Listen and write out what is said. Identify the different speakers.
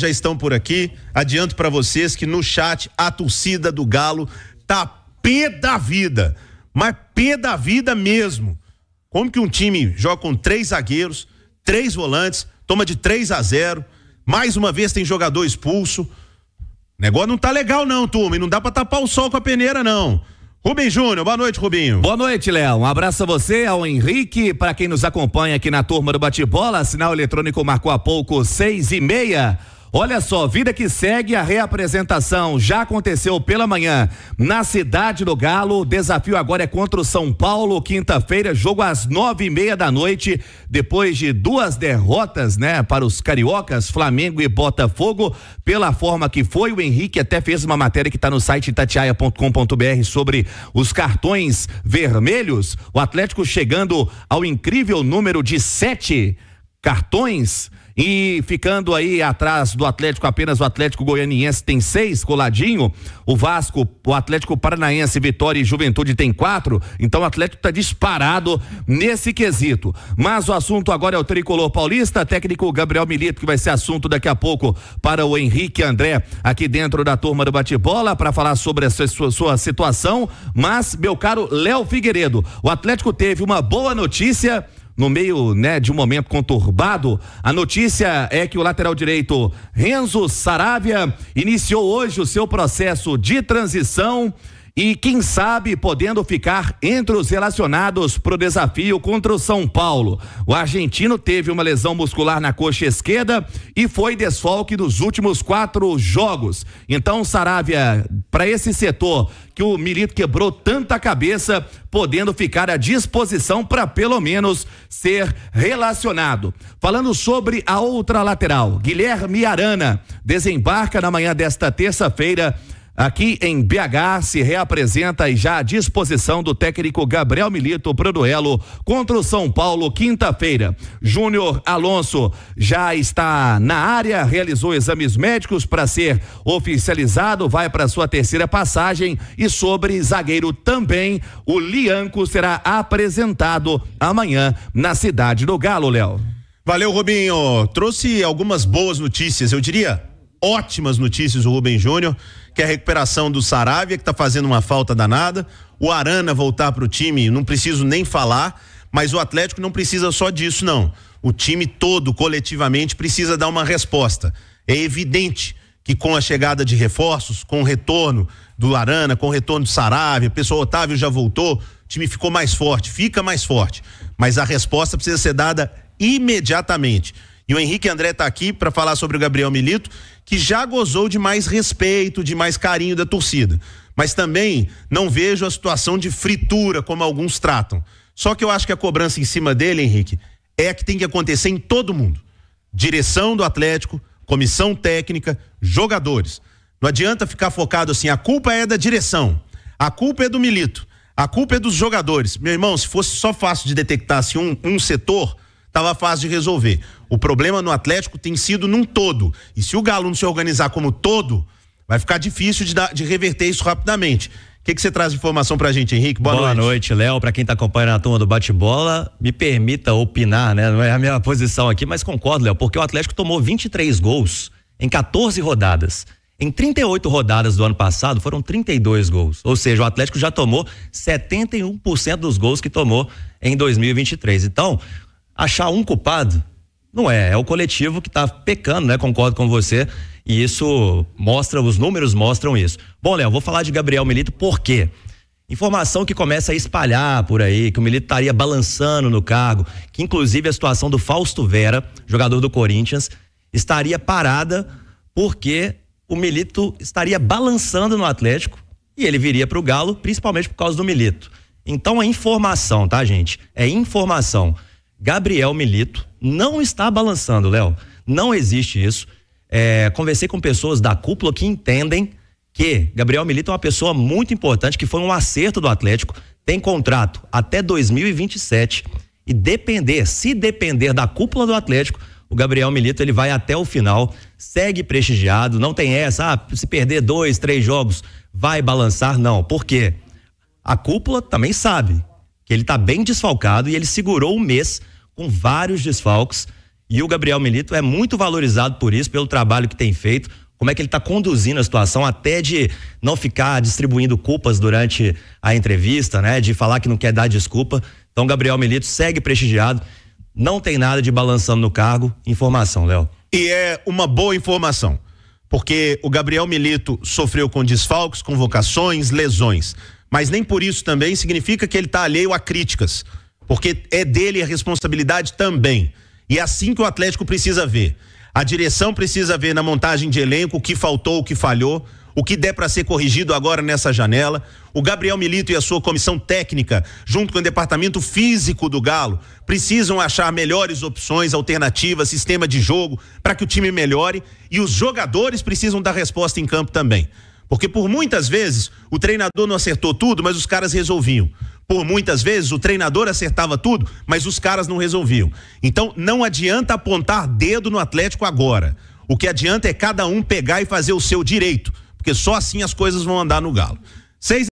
Speaker 1: já estão por aqui. Adianto para vocês que no chat a torcida do Galo tá pé da vida, mas pé da vida mesmo. Como que um time joga com três zagueiros, três volantes, toma de 3 a 0, mais uma vez tem jogador expulso. O negócio não tá legal não, turma, e não dá para tapar o sol com a peneira
Speaker 2: não. Rubem Júnior, boa noite, Rubinho. Boa noite, Léo. Um abraço a você, ao Henrique, para quem nos acompanha aqui na turma do bate-bola. Sinal eletrônico marcou há pouco seis e meia. Olha só, vida que segue a reapresentação já aconteceu pela manhã na cidade do Galo. O desafio agora é contra o São Paulo, quinta-feira, jogo às nove e meia da noite. Depois de duas derrotas, né, para os cariocas, Flamengo e Botafogo, pela forma que foi, o Henrique até fez uma matéria que está no site itatiaia.com.br sobre os cartões vermelhos. O Atlético chegando ao incrível número de sete cartões. E ficando aí atrás do Atlético, apenas o Atlético Goianiense tem seis, coladinho. O Vasco, o Atlético Paranaense, Vitória e Juventude tem quatro. Então o Atlético está disparado nesse quesito. Mas o assunto agora é o tricolor paulista, técnico Gabriel Milito, que vai ser assunto daqui a pouco para o Henrique André, aqui dentro da turma do bate-bola, para falar sobre a sua, sua situação. Mas, meu caro Léo Figueiredo, o Atlético teve uma boa notícia no meio né, de um momento conturbado. A notícia é que o lateral direito Renzo Saravia iniciou hoje o seu processo de transição e, quem sabe, podendo ficar entre os relacionados para o desafio contra o São Paulo. O argentino teve uma lesão muscular na coxa esquerda e foi desfalque nos últimos quatro jogos. Então, Saravia, para esse setor que o Milito quebrou tanta cabeça, podendo ficar à disposição para pelo menos ser relacionado. Falando sobre a outra lateral, Guilherme Arana desembarca na manhã desta terça-feira aqui em BH se reapresenta e já à disposição do técnico Gabriel Milito para o duelo contra o São Paulo quinta-feira. Júnior Alonso já está na área, realizou exames médicos para ser oficializado, vai para sua terceira passagem e sobre zagueiro também o Lianco será apresentado amanhã na cidade do Galo, Léo. Valeu, Robinho. Trouxe algumas boas notícias, eu
Speaker 1: diria ótimas notícias o Rubem Júnior, que é a recuperação do Saravia, que está fazendo uma falta danada. O Arana voltar para o time, não preciso nem falar, mas o Atlético não precisa só disso, não. O time todo, coletivamente, precisa dar uma resposta. É evidente que com a chegada de reforços, com o retorno do Arana, com o retorno do Saravia, o pessoal Otávio já voltou, o time ficou mais forte, fica mais forte. Mas a resposta precisa ser dada imediatamente. E o Henrique André está aqui para falar sobre o Gabriel Milito, que já gozou de mais respeito, de mais carinho da torcida. Mas também não vejo a situação de fritura como alguns tratam. Só que eu acho que a cobrança em cima dele, Henrique, é a que tem que acontecer em todo mundo. Direção do Atlético, comissão técnica, jogadores. Não adianta ficar focado assim, a culpa é da direção, a culpa é do Milito, a culpa é dos jogadores. Meu irmão, se fosse só fácil de detectar assim, um, um setor, estava fácil de resolver. O problema no Atlético tem sido num todo. E se o Galo não se organizar como todo, vai ficar difícil de, dar, de reverter isso rapidamente. O que, que você traz de informação pra gente, Henrique? Boa,
Speaker 3: Boa noite. noite Léo. Para quem tá acompanhando a turma do bate-bola, me permita opinar, né? Não é a minha posição aqui, mas concordo, Léo, porque o Atlético tomou 23 gols em 14 rodadas. Em 38 rodadas do ano passado, foram 32 gols. Ou seja, o Atlético já tomou 71% dos gols que tomou em 2023. Então, achar um culpado não é, é o coletivo que está pecando, né? Concordo com você. E isso mostra, os números mostram isso. Bom, Léo, vou falar de Gabriel Milito por quê? Informação que começa a espalhar por aí, que o Milito estaria balançando no cargo, que inclusive a situação do Fausto Vera, jogador do Corinthians, estaria parada porque o Milito estaria balançando no Atlético e ele viria para o Galo, principalmente por causa do Milito. Então a é informação, tá, gente? É informação Gabriel Milito não está balançando, Léo. Não existe isso. É, conversei com pessoas da cúpula que entendem que Gabriel Milito é uma pessoa muito importante, que foi um acerto do Atlético, tem contrato até 2027 e depender, se depender da cúpula do Atlético, o Gabriel Milito ele vai até o final, segue prestigiado, não tem essa, ah, se perder dois, três jogos, vai balançar, não. Por quê? A cúpula também sabe que ele está bem desfalcado e ele segurou o mês com vários desfalques. E o Gabriel Milito é muito valorizado por isso, pelo trabalho que tem feito, como é que ele está conduzindo a situação, até de não ficar distribuindo culpas durante a entrevista, né? De falar que não quer dar desculpa. Então, Gabriel Milito segue prestigiado, não tem nada de balançando no cargo. Informação, Léo.
Speaker 1: E é uma boa informação, porque o Gabriel Milito sofreu com desfalques, convocações, lesões mas nem por isso também significa que ele está alheio a críticas, porque é dele a responsabilidade também. E é assim que o Atlético precisa ver. A direção precisa ver na montagem de elenco o que faltou, o que falhou, o que der para ser corrigido agora nessa janela. O Gabriel Milito e a sua comissão técnica, junto com o departamento físico do Galo, precisam achar melhores opções, alternativas, sistema de jogo para que o time melhore e os jogadores precisam dar resposta em campo também. Porque por muitas vezes o treinador não acertou tudo, mas os caras resolviam. Por muitas vezes o treinador acertava tudo, mas os caras não resolviam. Então não adianta apontar dedo no Atlético agora. O que adianta é cada um pegar e fazer o seu direito, porque só assim as coisas vão andar no galo. Seis